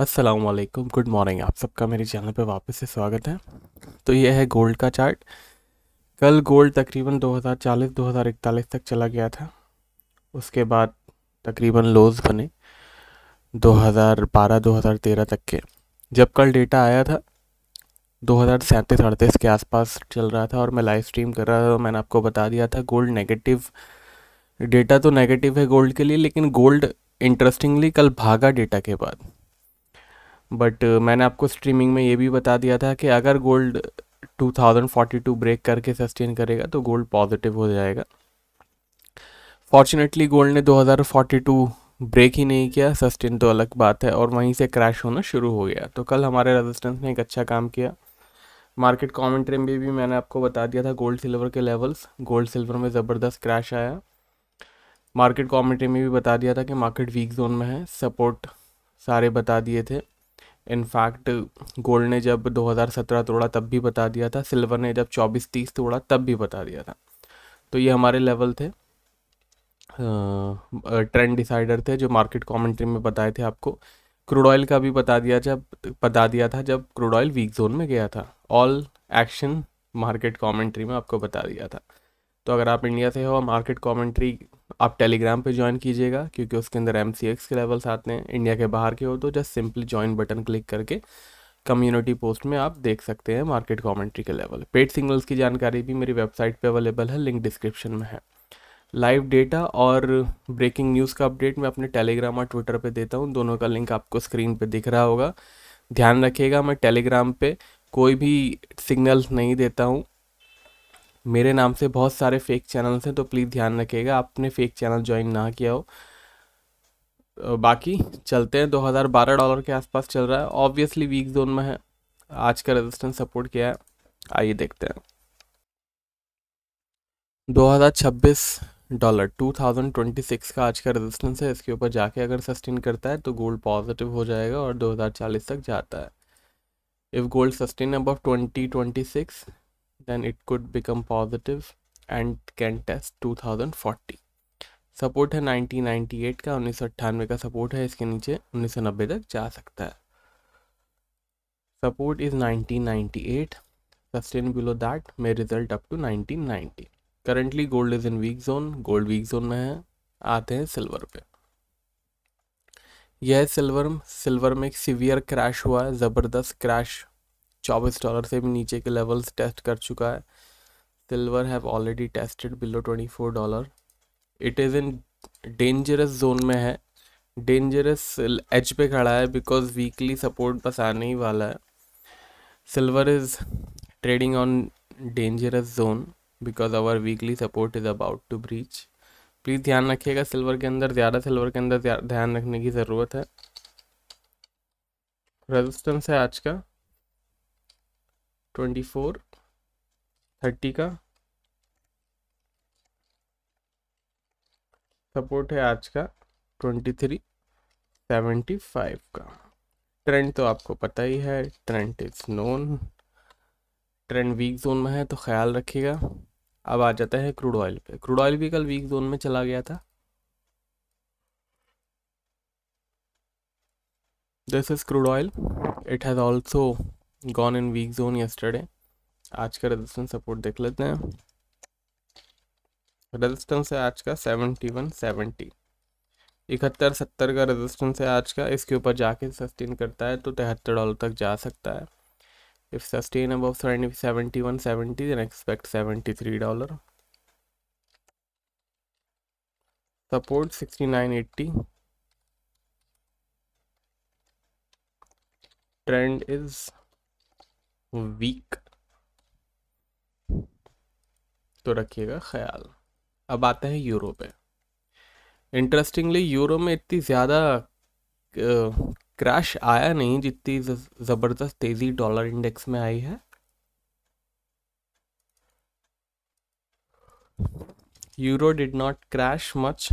असलकुम good morning आप सबका मेरे चैनल पर वापस से स्वागत है तो ये है गोल्ड का चार्ट कल गोल्ड तकरीबन 2040-2041 तक चला गया था उसके बाद तकरीबन लोज बने 2012-2013 तक के जब कल डेटा आया था दो हज़ार सैंतीस अड़तीस के आसपास चल रहा था और मैं लाइव स्ट्रीम कर रहा था तो मैंने आपको बता दिया था गोल्ड नेगेटिव डेटा तो नेगेटिव है गोल्ड के लिए लेकिन गोल्ड इंटरेस्टिंगली कल भागा डेटा के बाद बट uh, मैंने आपको स्ट्रीमिंग में ये भी बता दिया था कि अगर गोल्ड 2042 ब्रेक करके सस्टेन करेगा तो गोल्ड पॉजिटिव हो जाएगा फॉर्चुनेटली गोल्ड ने 2042 ब्रेक ही नहीं किया सस्टेन तो अलग बात है और वहीं से क्रैश होना शुरू हो गया तो कल हमारे रेजिस्टेंस ने एक अच्छा काम किया मार्केट कॉमेंट्री में भी मैंने आपको बता दिया था गोल्ड सिल्वर के लेवल्स गोल्ड सिल्वर में ज़बरदस्त क्रैश आया मार्केट कॉमेंट्री में भी बता दिया था कि मार्केट वीक जोन में है सपोर्ट सारे बता दिए थे इनफैक्ट गोल्ड ने जब 2017 तोड़ा तब भी बता दिया था सिल्वर ने जब 24-30 तोड़ा तब भी बता दिया था तो ये हमारे लेवल थे ट्रेंड डिसाइडर थे जो मार्केट कमेंट्री में बताए थे आपको क्रूड ऑयल का भी बता दिया जब बता दिया था जब क्रूड ऑयल वीक जोन में गया था ऑल एक्शन मार्केट कमेंट्री में आपको बता दिया था तो अगर आप इंडिया से हो मार्केट कमेंट्री आप टेलीग्राम पे ज्वाइन कीजिएगा क्योंकि उसके अंदर एम के लेवल्स आते हैं इंडिया के बाहर के हो तो just simply join button click करके कम्युनिटी पोस्ट में आप देख सकते हैं मार्केट कमेंट्री के लेवल पेड सिंगल्स की जानकारी भी मेरी वेबसाइट पे अवेलेबल है लिंक डिस्क्रिप्शन में है लाइव डेटा और ब्रेकिंग न्यूज़ का अपडेट मैं अपने टेलीग्राम और ट्विटर पर देता हूँ दोनों का लिंक आपको स्क्रीन पर दिख रहा होगा ध्यान रखिएगा मैं टेलीग्राम पर कोई भी सिग्नल्स नहीं देता हूँ मेरे नाम से बहुत सारे फेक चैनल्स हैं तो प्लीज़ ध्यान रखिएगा आपने फेक चैनल ज्वाइन ना किया हो बाकी चलते हैं 2012 डॉलर के आसपास चल रहा है ऑब्वियसली वीक जोन में है आज का रेजिस्टेंस सपोर्ट किया है आइए देखते हैं 2026 डॉलर 2026 का आज का रेजिस्टेंस है इसके ऊपर जाके अगर सस्टेन करता है तो गोल्ड पॉजिटिव हो जाएगा और 2040 तक जाता है if gold sustain above 2026 then it could become positive and can test 2040 support है 1998 का उन्नीस का सपोर्ट है इसके नीचे 1990 तक जा सकता है support is 1998 sustain below that may result up to 1990 currently gold is in weak zone gold weak zone में है आते हैं सिल्वर पे यह सिल्वर सिल्वर में एक सीवियर क्रैश हुआ है ज़बरदस्त क्रैश चौबीस डॉलर से भी नीचे के लेवल्स टेस्ट कर चुका है silver have already tested below twenty four dollar it is in dangerous zone में है डेंजरस एच पे खड़ा है बिकॉज वीकली सपोर्ट बस आने ही वाला है silver is trading on dangerous zone because our weekly support is about to breach please ध्यान रखिएगा सिल्वर के अंदर ज़्यादा सिल्वर के अंदर ध्यान रखने की ज़रूरत है रेजिस्टेंस है आज का ट्वेंटी फोर थर्टी का सपोर्ट है आज का ट्वेंटी थ्री सेवेंटी फाइव का ट्रेंड तो आपको पता ही है trend is known trend weak zone में है तो ख्याल रखिएगा अब आ जाता है क्रूड ऑयल पे क्रूड ऑयल भी कल वीक जोन में चला गया था this is crude oil it has also gone in weak zone yesterday आज का रेजिस्टेंस सपोर्ट देख लेते हैं रेजिस्टेंस है आज का सेवेंटी वन सेवेंटी इकहत्तर सत्तर का रेजिस्टेंस है आज का इसके ऊपर जाके सस्टेन करता है तो तिहत्तर डॉलर तक जा सकता है if sustain above seventy one seventy then expect seventy three dollar support sixty nine eighty trend is weak तो रखिएगा ख्याल अब आते हैं यूरो पे इंटरेस्टिंगली यूरो में इतनी ज़्यादा क्रैश आया नहीं जितनी ज़बरदस्त तेज़ी डॉलर इंडेक्स में आई है euro did not crash much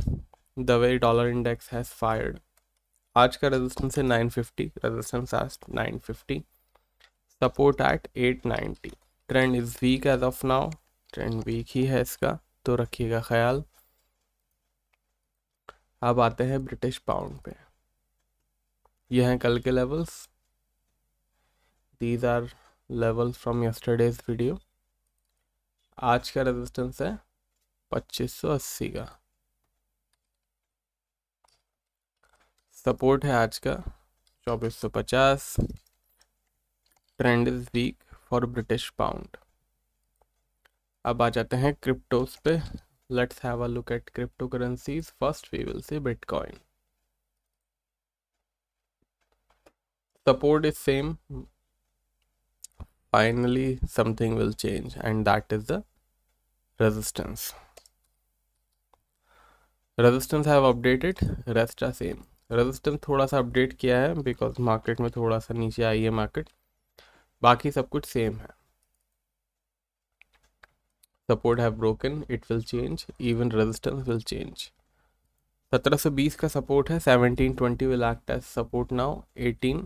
the way dollar index has fired आज का रेजिस्टेंस है 950 रेजिस्टेंस आज 950 support at 890 trend is weak as of now trend weak ही है इसका तो रखिएगा ख्याल अब आते हैं ब्रिटिश पाउंड पे ये हैं कल के levels these are levels from yesterday's video आज का रेजिस्टेंस है 2580 का सपोर्ट है आज का 2450 trend is weak for British pound अब आ जाते हैं क्रिप्टोज पे let's have a look at crypto currencies first we will see bitcoin support is same finally something will change and that is the resistance resistance have updated rest are same resistance थोड़ा सा update किया है because market में थोड़ा सा नीचे आई है market बाकी सब कुछ सेम है support have broken it will change even resistance will change सत्रह सौ बीस का सपोर्ट है seventeen twenty will act as support now eighteen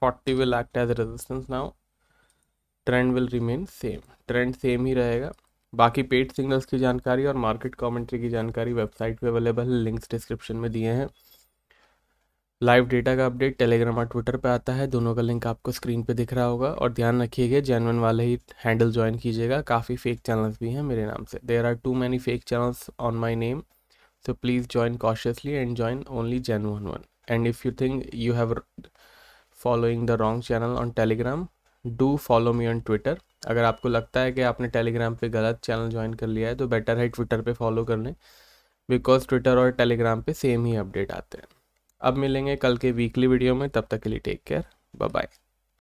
forty will act as resistance now trend will remain same trend same ही रहेगा बाकी paid signals की जानकारी और मार्केट कमेंट्री की जानकारी वेबसाइट पे अवेलेबल है लिंक्स डिस्क्रिप्शन में दिए हैं लाइव डेटा का अपडेट टेलीग्राम और ट्विटर पर आता है दोनों का लिंक आपको स्क्रीन पे दिख रहा होगा और ध्यान रखिएगा जैनवन वाले ही हैंडल ज्वाइन कीजिएगा काफ़ी फेक चैनल्स भी हैं मेरे नाम से there are too many fake channels on my name so please join cautiously and join only जैनवन one and if you think you have following the wrong channel on Telegram do follow me on Twitter अगर आपको लगता है कि आपने Telegram पे गलत channel join कर लिया है तो बेटर है ट्विटर पे फॉलो कर लें बिकॉज ट्विटर और टेलीग्राम पे सेम ही अपडेट आते हैं अब मिलेंगे कल के वीकली वीडियो में तब तक के लिए टेक केयर बाय